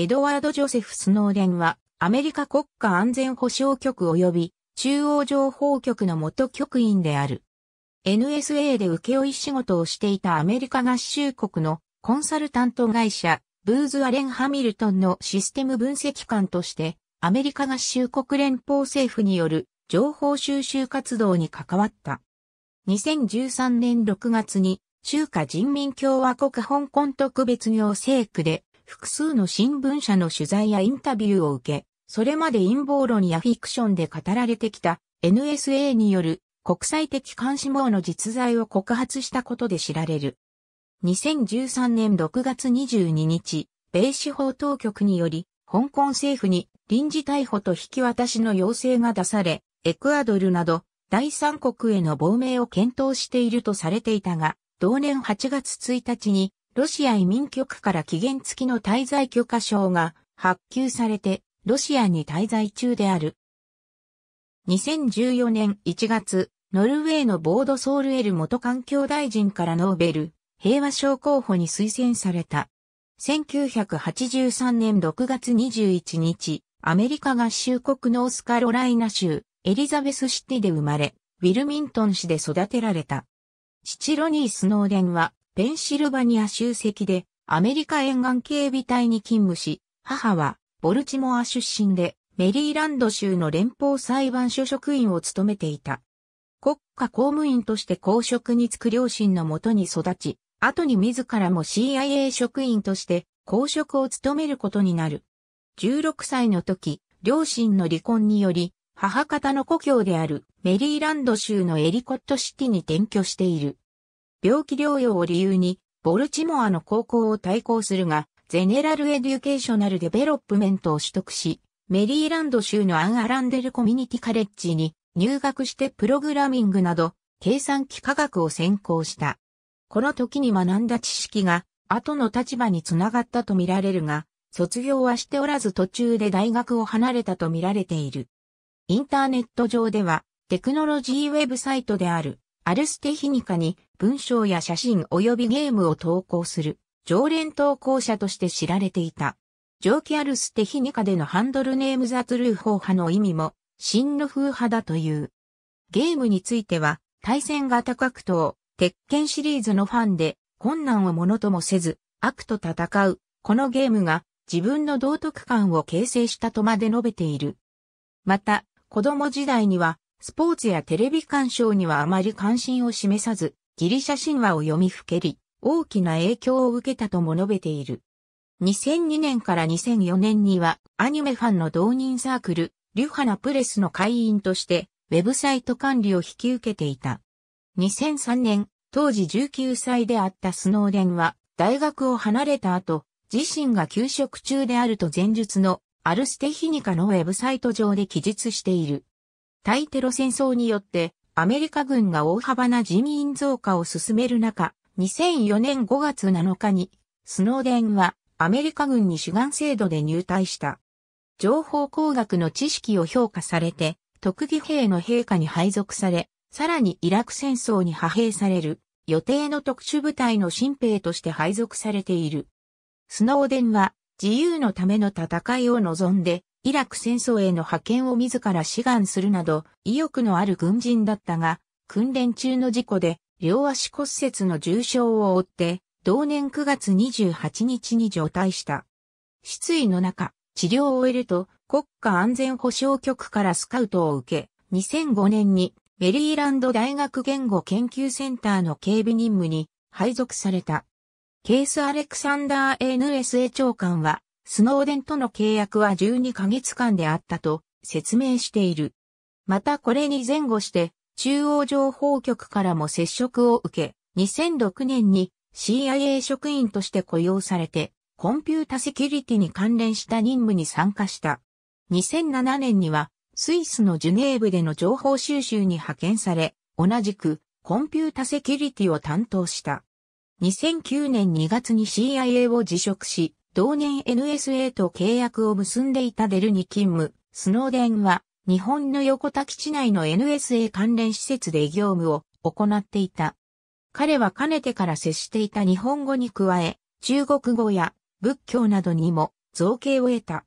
エドワード・ジョセフ・スノーデンは、アメリカ国家安全保障局及び中央情報局の元局員である。NSA で請負仕事をしていたアメリカ合衆国のコンサルタント会社、ブーズ・アレン・ハミルトンのシステム分析官として、アメリカ合衆国連邦政府による情報収集活動に関わった。2013年6月に、中華人民共和国香港特別行政区で複数の新聞社の取材やインタビューを受け、それまで陰謀論やフィクションで語られてきた NSA による国際的監視網の実在を告発したことで知られる。2013年6月22日、米司法当局により、香港政府に臨時逮捕と引き渡しの要請が出され、エクアドルなど第三国への亡命を検討しているとされていたが、同年8月1日にロシア移民局から期限付きの滞在許可証が発給されて、ロシアに滞在中である。2014年1月、ノルウェーのボード・ソールエル元環境大臣からノーベル平和賞候補に推薦された。1983年6月21日、アメリカ合衆国ノースカロライナ州エリザベスシティで生まれ、ウィルミントン市で育てられた。父ロニー・スノーデンはペンシルバニア州籍で、アメリカ沿岸警備隊に勤務し、母は、ボルチモア出身で、メリーランド州の連邦裁判所職員を務めていた。国家公務員として公職に就く両親のもとに育ち、後に自らも CIA 職員として公職を務めることになる。16歳の時、両親の離婚により、母方の故郷であるメリーランド州のエリコットシティに転居している。病気療養を理由に、ボルチモアの高校を対抗するが、ゼネラルエデュケーショナルデベロップメントを取得し、メリーランド州のアン・アランデルコミュニティカレッジに入学してプログラミングなど、計算機科学を専攻した。この時に学んだ知識が、後の立場につながったとみられるが、卒業はしておらず途中で大学を離れたとみられている。インターネット上では、テクノロジーウェブサイトである、アルステヒニカに文章や写真及びゲームを投稿する常連投稿者として知られていた。蒸気アルステヒニカでのハンドルネームザトゥルー法派の意味も、真の風派だという。ゲームについては、対戦型格闘、鉄拳シリーズのファンで、困難をものともせず、悪と戦う、このゲームが自分の道徳観を形成したとまで述べている。また、子供時代にはスポーツやテレビ鑑賞にはあまり関心を示さず、ギリシャ神話を読みふけり、大きな影響を受けたとも述べている。2002年から2004年には、アニメファンの同人サークル、リュハナプレスの会員として、ウェブサイト管理を引き受けていた。2003年、当時19歳であったスノーデンは、大学を離れた後、自身が休職中であると前述のアルステヒニカのウェブサイト上で記述している。対テロ戦争によってアメリカ軍が大幅な人員増加を進める中、2004年5月7日にスノーデンはアメリカ軍に主眼制度で入隊した。情報工学の知識を評価されて、特技兵の陛下に配属され、さらにイラク戦争に派兵される予定の特殊部隊の新兵として配属されている。スノーデンは自由のための戦いを望んでイラク戦争への派遣を自ら志願するなど、意欲のある軍人だったが、訓練中の事故で、両足骨折の重傷を負って、同年9月28日に除隊した。失意の中、治療を終えると、国家安全保障局からスカウトを受け、2005年にメリーランド大学言語研究センターの警備任務に配属された。ケース・アレクサンダー・ NSA 長官は、スノーデンとの契約は12ヶ月間であったと説明している。またこれに前後して中央情報局からも接触を受け、2006年に CIA 職員として雇用されて、コンピュータセキュリティに関連した任務に参加した。2007年には、スイスのジュネーブでの情報収集に派遣され、同じくコンピュータセキュリティを担当した。2009年2月に CIA を辞職し、同年 NSA と契約を結んでいたデルに勤務、スノーデンは日本の横田基地内の NSA 関連施設で業務を行っていた。彼はかねてから接していた日本語に加え、中国語や仏教などにも造形を得た。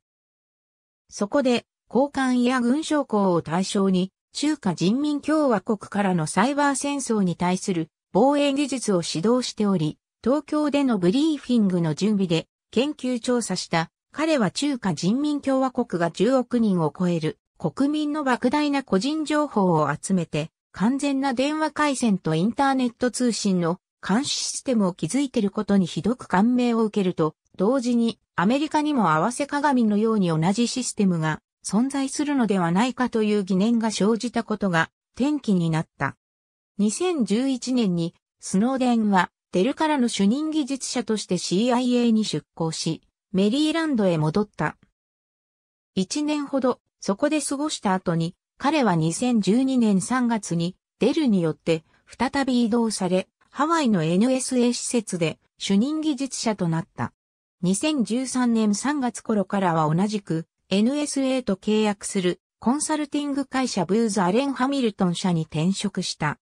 そこで、交換や軍将校を対象に、中華人民共和国からのサイバー戦争に対する防衛技術を指導しており、東京でのブリーフィングの準備で研究調査した。彼は中華人民共和国が10億人を超える国民の莫大な個人情報を集めて完全な電話回線とインターネット通信の監視システムを築いていることにひどく感銘を受けると同時にアメリカにも合わせ鏡のように同じシステムが存在するのではないかという疑念が生じたことが転機になった。2011年にスノーデンはデルからの主任技術者として CIA に出向し、メリーランドへ戻った。一年ほど、そこで過ごした後に、彼は2012年3月に、デルによって、再び移動され、ハワイの NSA 施設で、主任技術者となった。2013年3月頃からは同じく、NSA と契約する、コンサルティング会社ブーズ・アレン・ハミルトン社に転職した。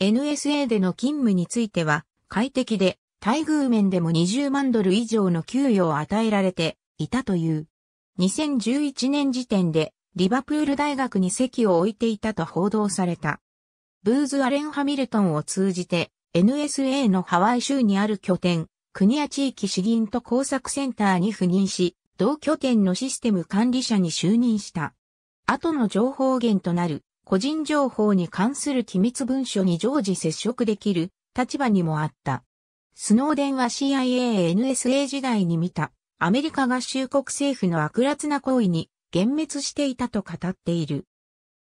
NSA での勤務については、快適で、待遇面でも20万ドル以上の給与を与えられていたという。2011年時点でリバプール大学に席を置いていたと報道された。ブーズ・アレン・ハミルトンを通じて NSA のハワイ州にある拠点、国や地域資銀と工作センターに赴任し、同拠点のシステム管理者に就任した。後の情報源となる個人情報に関する機密文書に常時接触できる立場にもあった。スノーデンは CIA、NSA 時代に見たアメリカ合衆国政府の悪辣な行為に幻滅していたと語っている。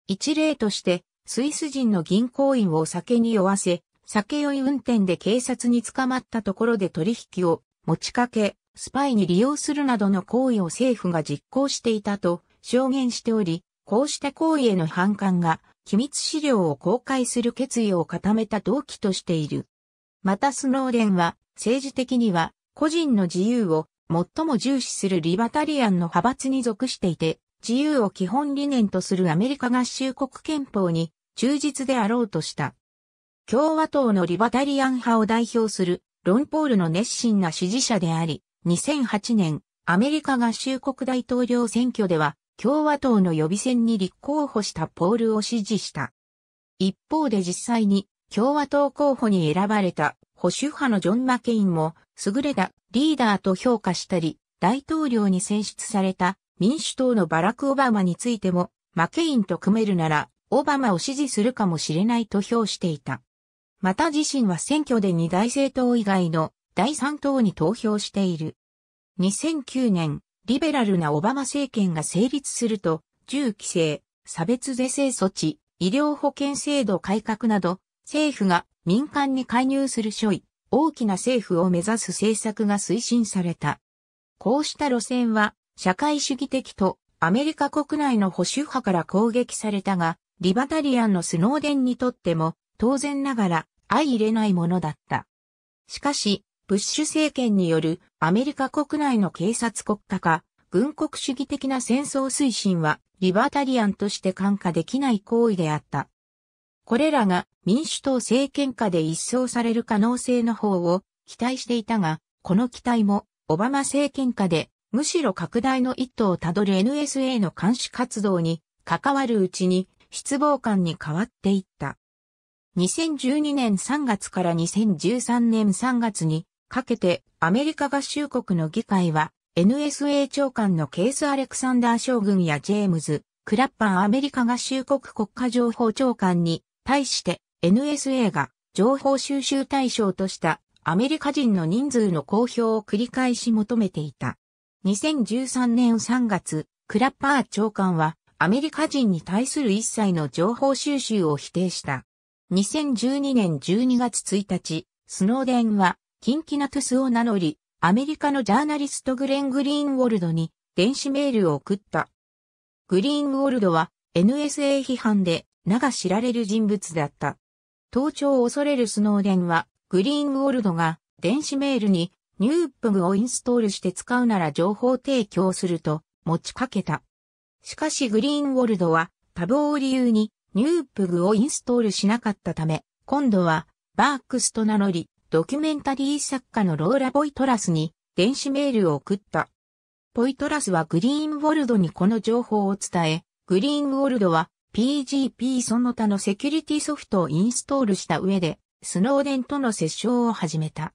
一例として、スイス人の銀行員を酒に酔わせ、酒酔い運転で警察に捕まったところで取引を持ちかけ、スパイに利用するなどの行為を政府が実行していたと証言しており、こうした行為への反感が機密資料を公開する決意を固めた動機としている。またスノーデンは政治的には個人の自由を最も重視するリバタリアンの派閥に属していて、自由を基本理念とするアメリカ合衆国憲法に忠実であろうとした。共和党のリバタリアン派を代表するロンポールの熱心な支持者であり、2008年アメリカ合衆国大統領選挙では共和党の予備選に立候補したポールを支持した。一方で実際に共和党候補に選ばれた保守派のジョン・マケインも優れたリーダーと評価したり、大統領に選出された民主党のバラク・オバマについても、マケインと組めるならオバマを支持するかもしれないと評していた。また自身は選挙で二大政党以外の第三党に投票している。2009年、リベラルなオバマ政権が成立すると、銃規制、差別是正措置、医療保険制度改革など、政府が民間に介入する所位、大きな政府を目指す政策が推進された。こうした路線は、社会主義的とアメリカ国内の保守派から攻撃されたが、リバタリアンのスノーデンにとっても、当然ながら相入れないものだった。しかし、ブッシュ政権によるアメリカ国内の警察国家化、軍国主義的な戦争推進は、リバタリアンとして感化できない行為であった。これらが民主党政権下で一掃される可能性の方を期待していたが、この期待もオバマ政権下でむしろ拡大の一途をたどる NSA の監視活動に関わるうちに失望感に変わっていった。2012年3月から2013年3月にかけてアメリカ合衆国の議会は NSA 長官のケース・アレクサンダー将軍やジェームズ・クラッパーアメリカ合衆国国家情報長官に対して NSA が情報収集対象としたアメリカ人の人数の公表を繰り返し求めていた。2013年3月、クラッパー長官はアメリカ人に対する一切の情報収集を否定した。2012年12月1日、スノーデンはキンキナトゥスを名乗り、アメリカのジャーナリストグレン・グリーンウォルドに電子メールを送った。グリーンウォルドは NSA 批判で名が知られる人物だった。盗聴を恐れるスノーデンは、グリーンウォルドが電子メールにニュープグをインストールして使うなら情報提供すると持ちかけた。しかしグリーンウォルドは多忙を理由にニュープグをインストールしなかったため、今度はバークスと名乗りドキュメンタリー作家のローラ・ボイトラスに電子メールを送った。ボイトラスはグリーンウォルドにこの情報を伝え、グリーンウォルドは PGP その他のセキュリティソフトをインストールした上で、スノーデンとの接触を始めた。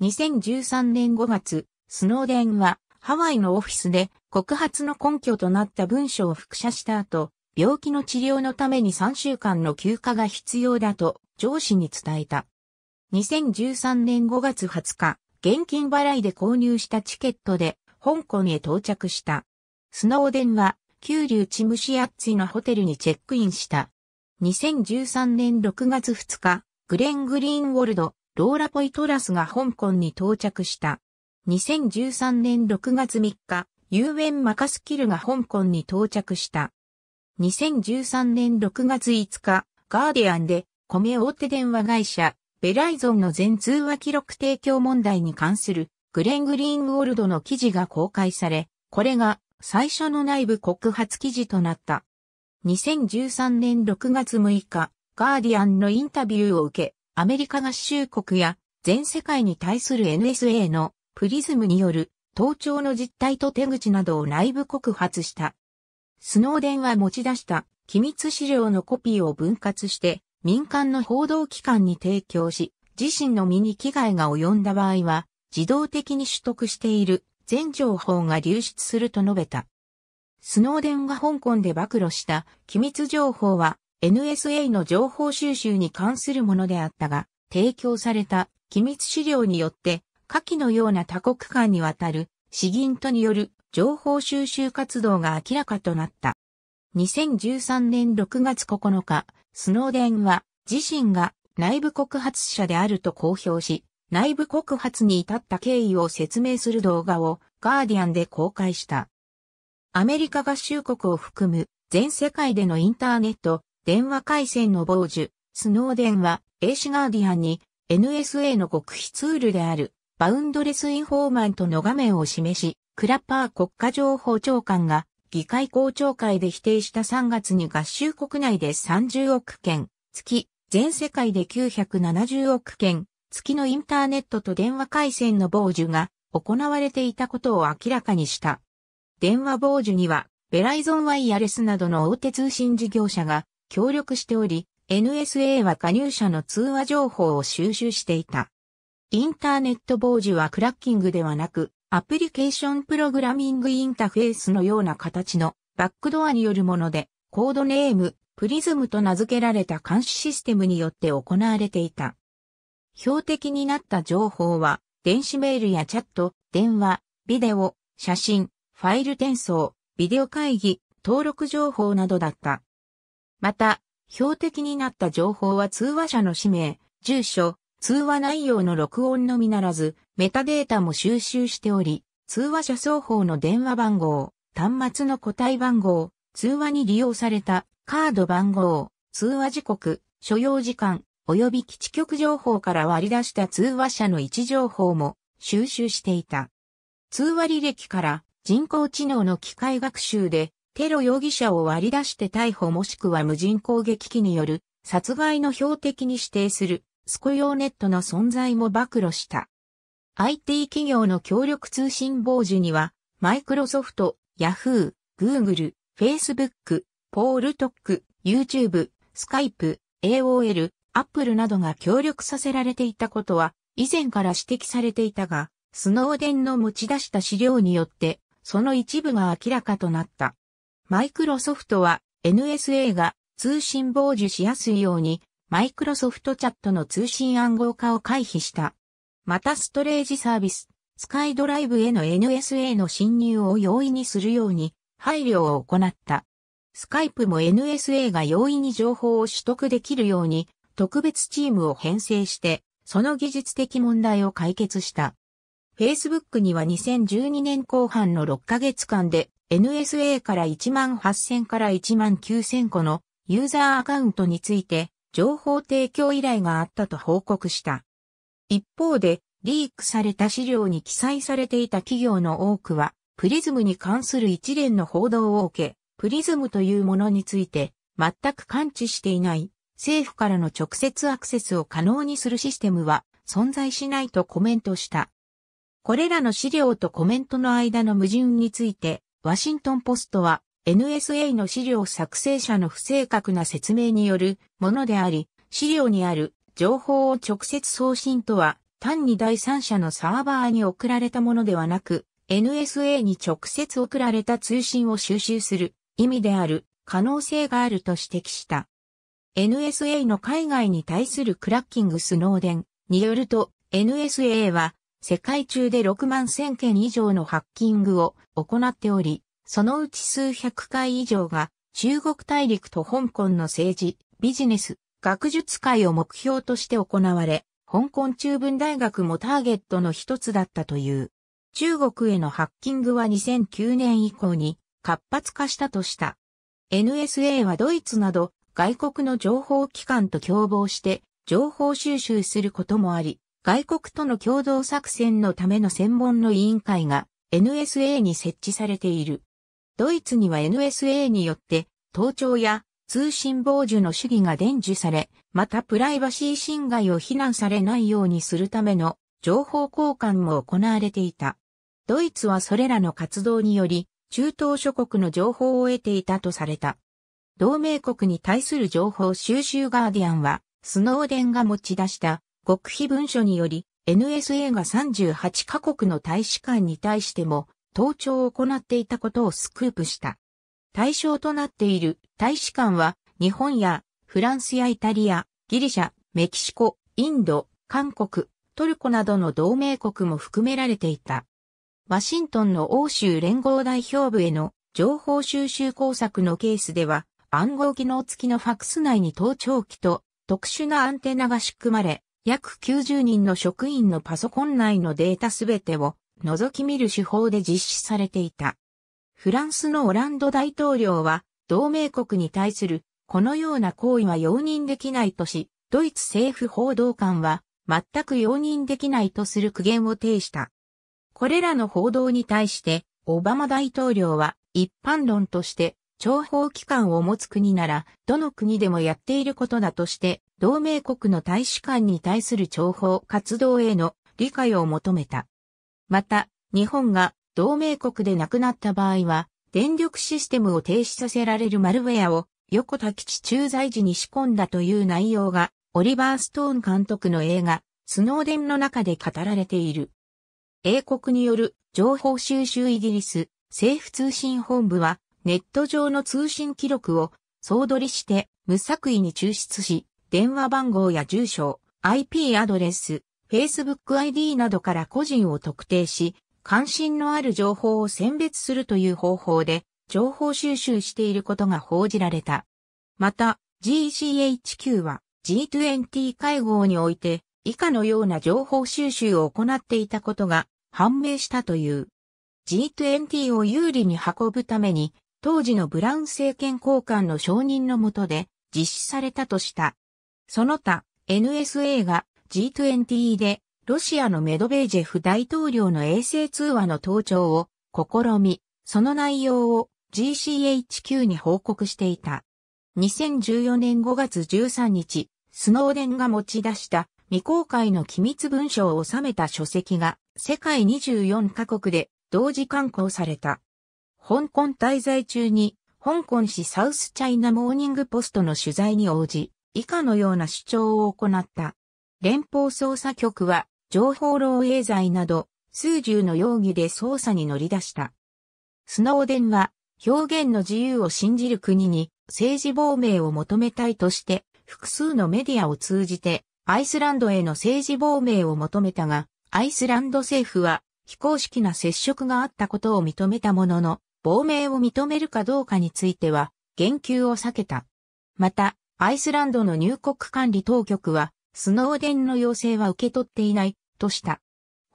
2013年5月、スノーデンはハワイのオフィスで告発の根拠となった文書を複写した後、病気の治療のために3週間の休暇が必要だと上司に伝えた。2013年5月20日、現金払いで購入したチケットで、香港へ到着した。スノーデンは、九流チムシアッツィのホテルにチェックインした。2013年6月2日、グレン・グリーンウォルド、ローラ・ポイトラスが香港に到着した。2013年6月3日、ユーン・マカスキルが香港に到着した。2013年6月5日、ガーディアンで、米大手電話会社、ベライゾンの全通話記録提供問題に関するグレン・グリーンウォルドの記事が公開され、これが最初の内部告発記事となった。2013年6月6日、ガーディアンのインタビューを受け、アメリカ合衆国や全世界に対する NSA のプリズムによる盗聴の実態と手口などを内部告発した。スノーデンは持ち出した機密資料のコピーを分割して民間の報道機関に提供し、自身の身に危害が及んだ場合は、自動的に取得している全情報が流出すると述べた。スノーデンが香港で暴露した機密情報は NSA の情報収集に関するものであったが、提供された機密資料によって下記のような多国間にわたる資銀とによる情報収集活動が明らかとなった。2013年6月9日、スノーデンは自身が内部告発者であると公表し、内部告発に至った経緯を説明する動画をガーディアンで公開した。アメリカ合衆国を含む全世界でのインターネット、電話回線の傍受、スノーデンは、英史ガーディアンに、NSA の極秘ツールである、バウンドレスインフォーマントの画面を示し、クラッパー国家情報長官が、議会公聴会で否定した3月に合衆国内で30億件、月、全世界で970億件、月のインターネットと電話回線の傍受が行われていたことを明らかにした。電話傍受には、ベライゾンワイヤレスなどの大手通信事業者が協力しており、NSA は加入者の通話情報を収集していた。インターネット傍受はクラッキングではなく、アプリケーションプログラミングインタフェースのような形のバックドアによるもので、コードネーム、プリズムと名付けられた監視システムによって行われていた。標的になった情報は、電子メールやチャット、電話、ビデオ、写真、ファイル転送、ビデオ会議、登録情報などだった。また、標的になった情報は通話者の氏名、住所、通話内容の録音のみならず、メタデータも収集しており、通話者双方の電話番号、端末の個体番号、通話に利用されたカード番号、通話時刻、所要時間、及び基地局情報から割り出した通話者の位置情報も収集していた。通話履歴から人工知能の機械学習でテロ容疑者を割り出して逮捕もしくは無人攻撃機による殺害の標的に指定するスコヨーネットの存在も暴露した。IT 企業の協力通信傍受には、マイクロソフト、ヤフー、グーグル、フェイスブック、ポールトック、YouTube、スカイプ、AOL、Apple などが協力させられていたことは、以前から指摘されていたが、スノーデンの持ち出した資料によって、その一部が明らかとなった。マイクロソフトは NSA が通信傍受しやすいようにマイクロソフトチャットの通信暗号化を回避した。またストレージサービス、スカイドライブへの NSA の侵入を容易にするように配慮を行った。スカイプも NSA が容易に情報を取得できるように特別チームを編成して、その技術的問題を解決した。Facebook には2012年後半の6ヶ月間で NSA から1万8000から1万9000個のユーザーアカウントについて情報提供依頼があったと報告した。一方で、リークされた資料に記載されていた企業の多くは、プリズムに関する一連の報道を受け、プリズムというものについて、全く感知していない、政府からの直接アクセスを可能にするシステムは存在しないとコメントした。これらの資料とコメントの間の矛盾について、ワシントンポストは NSA の資料作成者の不正確な説明によるものであり、資料にある情報を直接送信とは、単に第三者のサーバーに送られたものではなく、NSA に直接送られた通信を収集する意味である可能性があると指摘した。NSA の海外に対するクラッキングスノーデンによると NSA は世界中で6万1000件以上のハッキングを行っており、そのうち数百回以上が中国大陸と香港の政治、ビジネス、学術界を目標として行われ、香港中文大学もターゲットの一つだったという。中国へのハッキングは2009年以降に活発化したとした。NSA はドイツなど外国の情報機関と共謀して情報収集することもあり、外国との共同作戦のための専門の委員会が NSA に設置されている。ドイツには NSA によって盗聴や通信傍受の主義が伝授され、またプライバシー侵害を非難されないようにするための情報交換も行われていた。ドイツはそれらの活動により、中東諸国の情報を得ていたとされた。同盟国に対する情報収集ガーディアンは、スノーデンが持ち出した極秘文書により、NSA が38カ国の大使館に対しても盗聴を行っていたことをスクープした。対象となっている大使館は日本やフランスやイタリア、ギリシャ、メキシコ、インド、韓国、トルコなどの同盟国も含められていた。ワシントンの欧州連合代表部への情報収集工作のケースでは暗号機能付きのファクス内に盗聴機と特殊なアンテナが仕組まれ、約90人の職員のパソコン内のデータすべてを覗き見る手法で実施されていた。フランスのオランド大統領は、同盟国に対する、このような行為は容認できないとし、ドイツ政府報道官は、全く容認できないとする苦言を呈した。これらの報道に対して、オバマ大統領は、一般論として、諜報機関を持つ国なら、どの国でもやっていることだとして、同盟国の大使館に対する諜報活動への理解を求めた。また、日本が同盟国で亡くなった場合は、電力システムを停止させられるマルウェアを横田基地駐在時に仕込んだという内容が、オリバー・ストーン監督の映画、スノーデンの中で語られている。英国による情報収集イギリス政府通信本部は、ネット上の通信記録を総取りして無作為に抽出し、電話番号や住所、IP アドレス、Facebook ID などから個人を特定し、関心のある情報を選別するという方法で、情報収集していることが報じられた。また、GCHQ は G20 会合において、以下のような情報収集を行っていたことが判明したという。G20 を有利に運ぶために、当時のブラウン政権交換の承認のもとで実施されたとした。その他、NSA が G20 でロシアのメドベージェフ大統領の衛星通話の登聴を試み、その内容を GCHQ に報告していた。2014年5月13日、スノーデンが持ち出した未公開の機密文書を収めた書籍が世界24カ国で同時刊行された。香港滞在中に香港市サウスチャイナモーニングポストの取材に応じ、以下のような主張を行った。連邦捜査局は情報漏洩罪など数十の容疑で捜査に乗り出した。スノーデンは表現の自由を信じる国に政治亡命を求めたいとして複数のメディアを通じてアイスランドへの政治亡命を求めたが、アイスランド政府は非公式な接触があったことを認めたものの、亡命を認めるかどうかについては言及を避けた。また、アイスランドの入国管理当局はスノーデンの要請は受け取っていない、とした。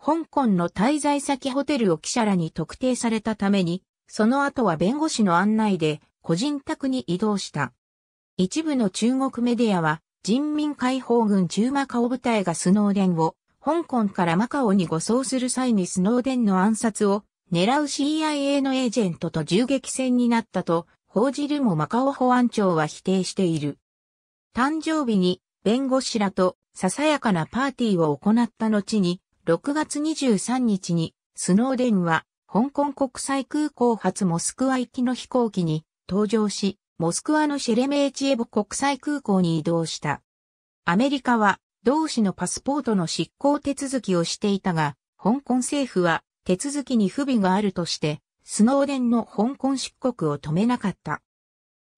香港の滞在先ホテルを記者らに特定されたために、その後は弁護士の案内で個人宅に移動した。一部の中国メディアは、人民解放軍中マカオ部隊がスノーデンを、香港からマカオに護送する際にスノーデンの暗殺を狙う CIA のエージェントと銃撃戦になったと報じるもマカオ保安庁は否定している。誕生日に弁護士らとささやかなパーティーを行った後に、6月23日にスノーデンは香港国際空港発モスクワ行きの飛行機に搭乗し、モスクワのシェレメーチエボ国際空港に移動した。アメリカは同氏のパスポートの執行手続きをしていたが、香港政府は手続きに不備があるとして、スノーデンの香港出国を止めなかった。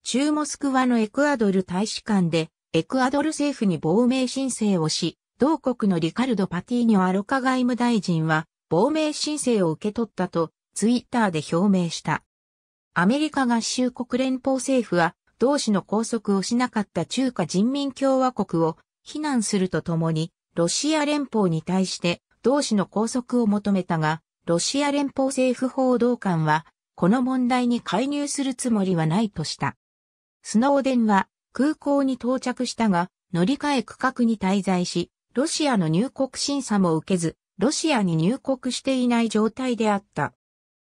中モスクワのエクアドル大使館でエクアドル政府に亡命申請をし、同国のリカルド・パティーニョ・アロカ外務大臣は、亡命申請を受け取ったと、ツイッターで表明した。アメリカ合衆国連邦政府は、同氏の拘束をしなかった中華人民共和国を非難するとともに、ロシア連邦に対して同氏の拘束を求めたが、ロシア連邦政府報道官は、この問題に介入するつもりはないとした。スノーデンは、空港に到着したが、乗り換え区画に滞在し、ロシアの入国審査も受けず、ロシアに入国していない状態であった。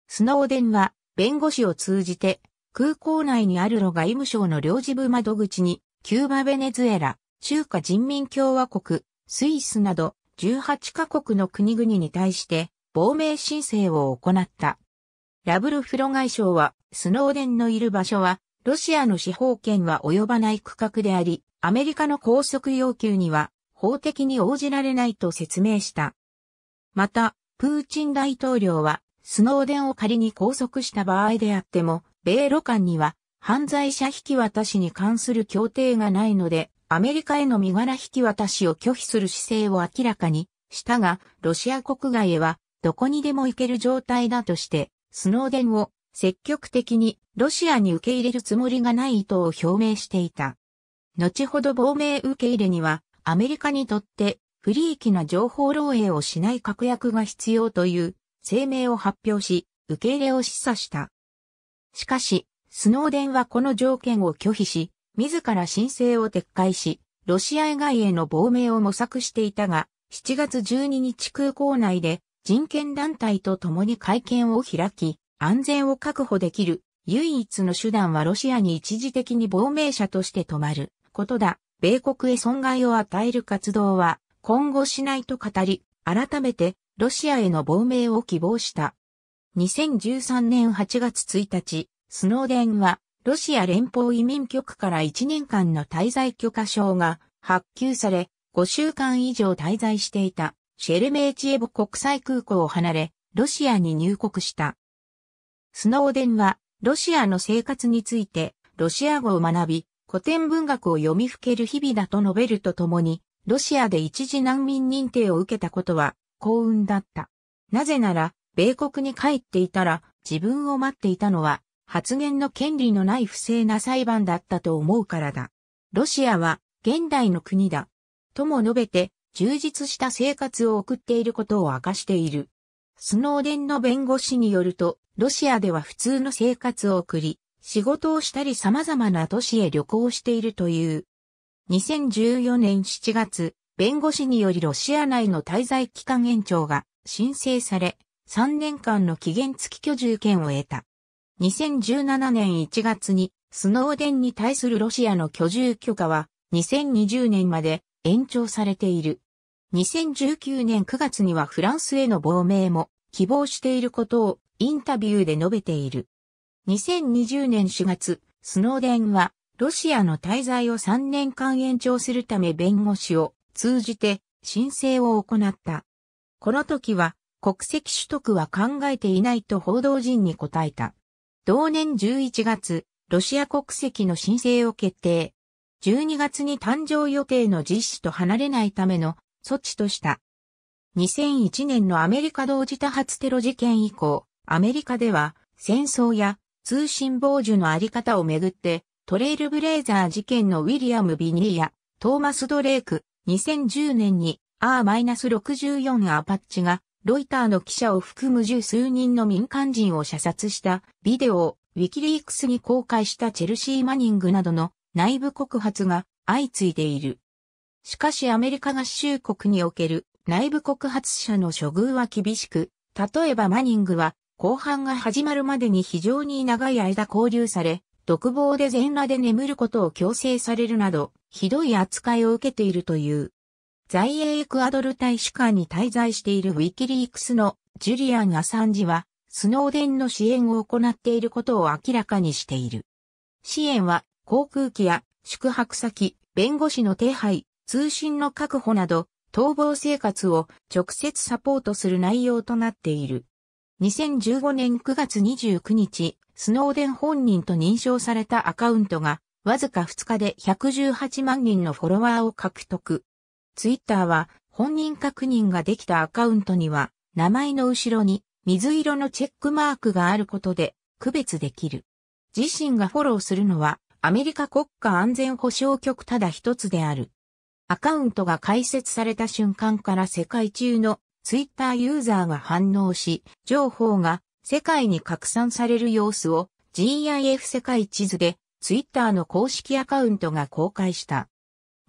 スノーデンは、弁護士を通じて、空港内にあるロ外務省の領事部窓口に、キューバ・ベネズエラ、中華人民共和国、スイスなど18カ国の国々に対して亡命申請を行った。ラブルフロ外相はスノーデンのいる場所はロシアの司法権は及ばない区画であり、アメリカの拘束要求には法的に応じられないと説明した。また、プーチン大統領は、スノーデンを仮に拘束した場合であっても、米ロ間には犯罪者引き渡しに関する協定がないので、アメリカへの身柄引き渡しを拒否する姿勢を明らかにしたが、ロシア国外へはどこにでも行ける状態だとして、スノーデンを積極的にロシアに受け入れるつもりがない意図を表明していた。後ほど亡命受け入れには、アメリカにとって不利益な情報漏洩をしない確約が必要という声明を発表し、受け入れを示唆した。しかし、スノーデンはこの条件を拒否し、自ら申請を撤回し、ロシア以外への亡命を模索していたが、7月12日空港内で人権団体と共に会見を開き、安全を確保できる唯一の手段はロシアに一時的に亡命者として止まることだ。米国へ損害を与える活動は今後しないと語り、改めてロシアへの亡命を希望した。2013年8月1日、スノーデンはロシア連邦移民局から1年間の滞在許可証が発給され、5週間以上滞在していたシェルメーチエボ国際空港を離れ、ロシアに入国した。スノーデンは、ロシアの生活について、ロシア語を学び、古典文学を読みふける日々だと述べるとともに、ロシアで一時難民認定を受けたことは幸運だった。なぜなら、米国に帰っていたら自分を待っていたのは発言の権利のない不正な裁判だったと思うからだ。ロシアは現代の国だ。とも述べて充実した生活を送っていることを明かしている。スノーデンの弁護士によると、ロシアでは普通の生活を送り、仕事をしたり様々な都市へ旅行しているという。2014年7月、弁護士によりロシア内の滞在期間延長が申請され、3年間の期限付き居住権を得た。2017年1月にスノーデンに対するロシアの居住許可は2020年まで延長されている。2019年9月にはフランスへの亡命も希望していることをインタビューで述べている。2020年4月、スノーデンは、ロシアの滞在を3年間延長するため弁護士を通じて申請を行った。この時は、国籍取得は考えていないと報道陣に答えた。同年11月、ロシア国籍の申請を決定。12月に誕生予定の実施と離れないための措置とした。2001年のアメリカ同時多発テロ事件以降、アメリカでは戦争や通信傍受のあり方をめぐってトレイルブレイザー事件のウィリアム・ビニーやトーマス・ドレイク2010年に R-64 アパッチがロイターの記者を含む十数人の民間人を射殺したビデオをウィキリークスに公開したチェルシー・マニングなどの内部告発が相次いでいる。しかしアメリカ合衆国における内部告発者の処遇は厳しく、例えばマニングは後半が始まるまでに非常に長い間交流され、独房で全裸で眠ることを強制されるなど、ひどい扱いを受けているという。在英エクアドル大使館に滞在しているウィキリークスのジュリアン・アサンジは、スノーデンの支援を行っていることを明らかにしている。支援は、航空機や宿泊先、弁護士の手配、通信の確保など、逃亡生活を直接サポートする内容となっている。2015年9月29日、スノーデン本人と認証されたアカウントが、わずか2日で118万人のフォロワーを獲得。ツイッターは、本人確認ができたアカウントには、名前の後ろに水色のチェックマークがあることで区別できる。自身がフォローするのは、アメリカ国家安全保障局ただ一つである。アカウントが開設された瞬間から世界中のツイッターユーザーが反応し、情報が世界に拡散される様子を GIF 世界地図でツイッターの公式アカウントが公開した。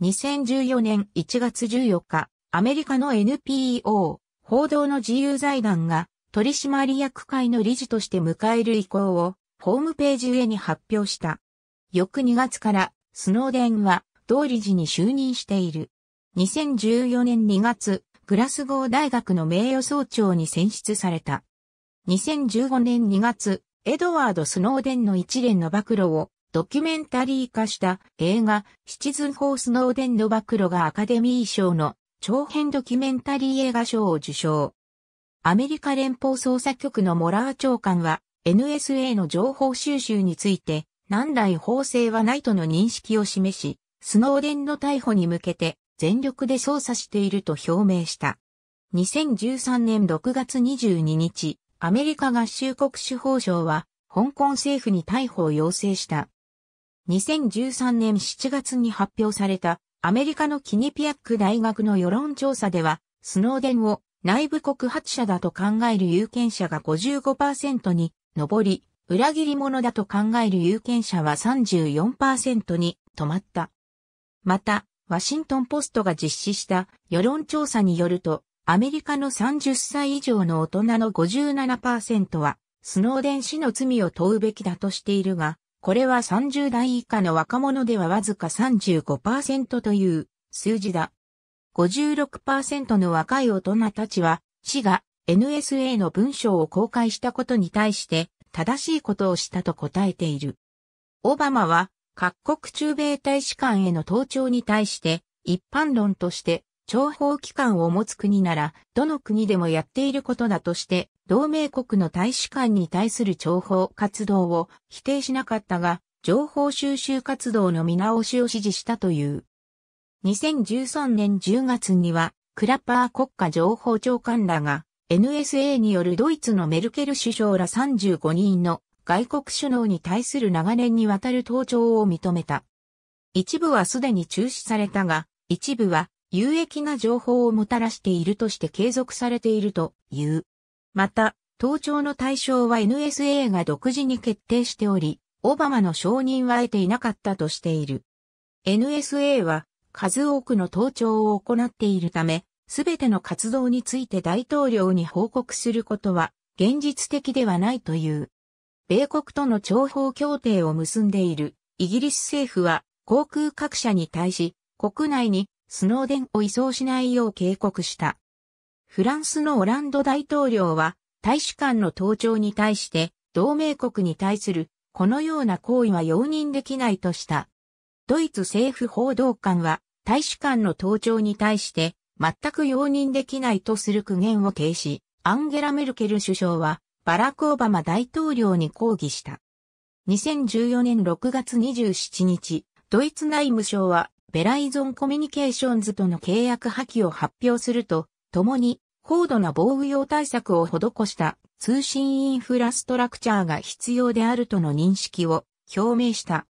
2014年1月14日、アメリカの NPO、報道の自由財団が取締役会の理事として迎える意向をホームページ上に発表した。翌2月からスノーデンは同理事に就任している。2014年2月、グラスゴー大学の名誉総長に選出された。2015年2月、エドワード・スノーデンの一連の暴露をドキュメンタリー化した映画シチズン・フォー・スノーデンの暴露がアカデミー賞の長編ドキュメンタリー映画賞を受賞。アメリカ連邦捜査局のモラー長官は NSA の情報収集について何来法制はないとの認識を示し、スノーデンの逮捕に向けて全力で捜査していると表明した。2013年6月22日、アメリカ合衆国司法省は、香港政府に逮捕を要請した。2013年7月に発表された、アメリカのキニピアック大学の世論調査では、スノーデンを内部告発者だと考える有権者が55%に上り、裏切り者だと考える有権者は34%に止まった。また、ワシントンポストが実施した世論調査によると、アメリカの30歳以上の大人の57%は、スノーデン氏の罪を問うべきだとしているが、これは30代以下の若者ではわずか35%という数字だ。56%の若い大人たちは、市が NSA の文章を公開したことに対して、正しいことをしたと答えている。オバマは各国中米大使館への登庁に対して、一般論として、諜報機関を持つ国なら、どの国でもやっていることだとして、同盟国の大使館に対する諜報活動を否定しなかったが、情報収集活動の見直しを指示したという。2013年10月には、クラッパー国家情報長官らが、NSA によるドイツのメルケル首相ら35人の外国首脳に対する長年にわたる盗聴を認めた。一部はすでに中止されたが、一部は有益な情報をもたらしているとして継続されているという。また、盗聴の対象は NSA が独自に決定しており、オバマの承認は得ていなかったとしている。NSA は数多くの盗聴を行っているため、すべての活動について大統領に報告することは現実的ではないという。米国との諜報協定を結んでいるイギリス政府は航空各社に対し国内にスノーデンを移送しないよう警告した。フランスのオランド大統領は大使館の盗聴に対して同盟国に対するこのような行為は容認できないとした。ドイツ政府報道官は大使館の盗聴に対して全く容認できないとする苦言を呈し、アンゲラ・メルケル首相はバラク・オバマ大統領に抗議した。2014年6月27日、ドイツ内務省はベライゾンコミュニケーションズとの契約破棄を発表すると、共に高度な防御用対策を施した通信インフラストラクチャーが必要であるとの認識を表明した。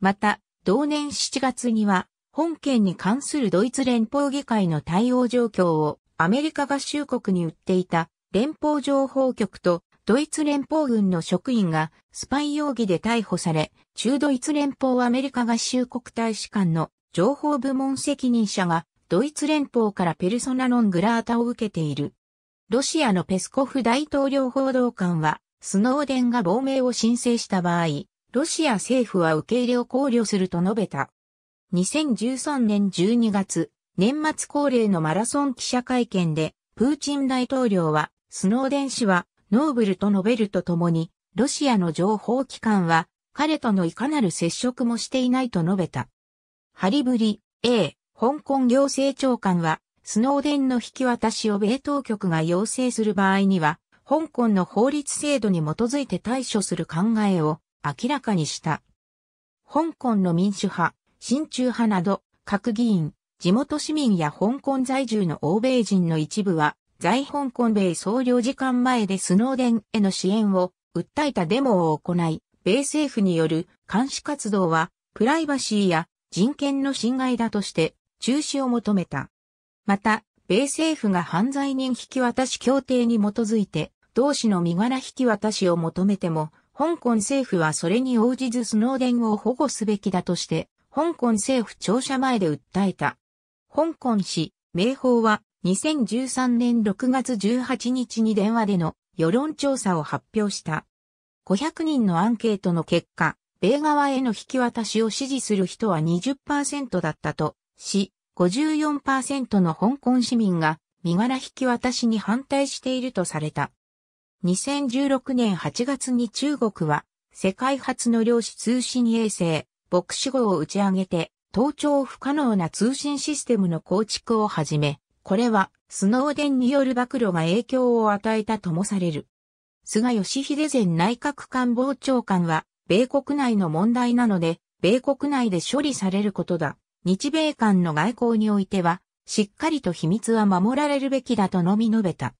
また、同年7月には、本件に関するドイツ連邦議会の対応状況をアメリカ合衆国に売っていた連邦情報局とドイツ連邦軍の職員がスパイ容疑で逮捕され、中ドイツ連邦アメリカ合衆国大使館の情報部門責任者がドイツ連邦からペルソナノングラータを受けている。ロシアのペスコフ大統領報道官は、スノーデンが亡命を申請した場合、ロシア政府は受け入れを考慮すると述べた。2013年12月、年末恒例のマラソン記者会見で、プーチン大統領は、スノーデン氏は、ノーブルと述べるとともに、ロシアの情報機関は、彼とのいかなる接触もしていないと述べた。ハリブリ、A、香港行政長官は、スノーデンの引き渡しを米当局が要請する場合には、香港の法律制度に基づいて対処する考えを明らかにした。香港の民主派、親中派など、各議員、地元市民や香港在住の欧米人の一部は、在香港米総領事館前でスノーデンへの支援を訴えたデモを行い、米政府による監視活動はプライバシーや人権の侵害だとして中止を求めた。また、米政府が犯罪人引き渡し協定に基づいて、同氏の身柄引き渡しを求めても、香港政府はそれに応じずスノーデンを保護すべきだとして、香港政府庁舎前で訴えた。香港市、明報は、2013年6月18日に電話での世論調査を発表した。500人のアンケートの結果、米側への引き渡しを支持する人は20%だったとし、54%の香港市民が身柄引き渡しに反対しているとされた。2016年8月に中国は世界初の量子通信衛星、牧師号を打ち上げて、盗聴不可能な通信システムの構築を始め、これは、スノーデンによる暴露が影響を与えたともされる。菅義偉前内閣官房長官は、米国内の問題なので、米国内で処理されることだ。日米間の外交においては、しっかりと秘密は守られるべきだとのみ述べた。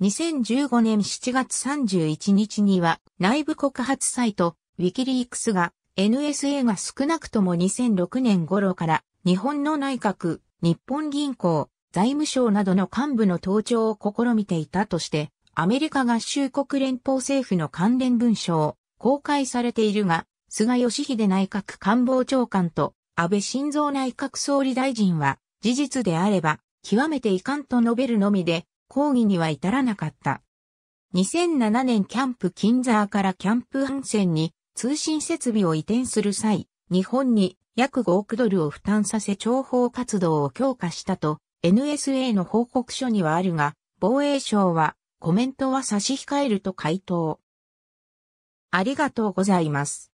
2015年7月31日には内部告発サイトウィキリークスが NSA が少なくとも2006年頃から日本の内閣、日本銀行、財務省などの幹部の登庁を試みていたとして、アメリカ合衆国連邦政府の関連文書を公開されているが、菅義偉内閣官房長官と安倍晋三内閣総理大臣は、事実であれば、極めて遺憾と述べるのみで、抗議には至らなかった。2007年キャンプ金沢からキャンプハンセンに通信設備を移転する際、日本に約5億ドルを負担させ情報活動を強化したと NSA の報告書にはあるが、防衛省はコメントは差し控えると回答。ありがとうございます。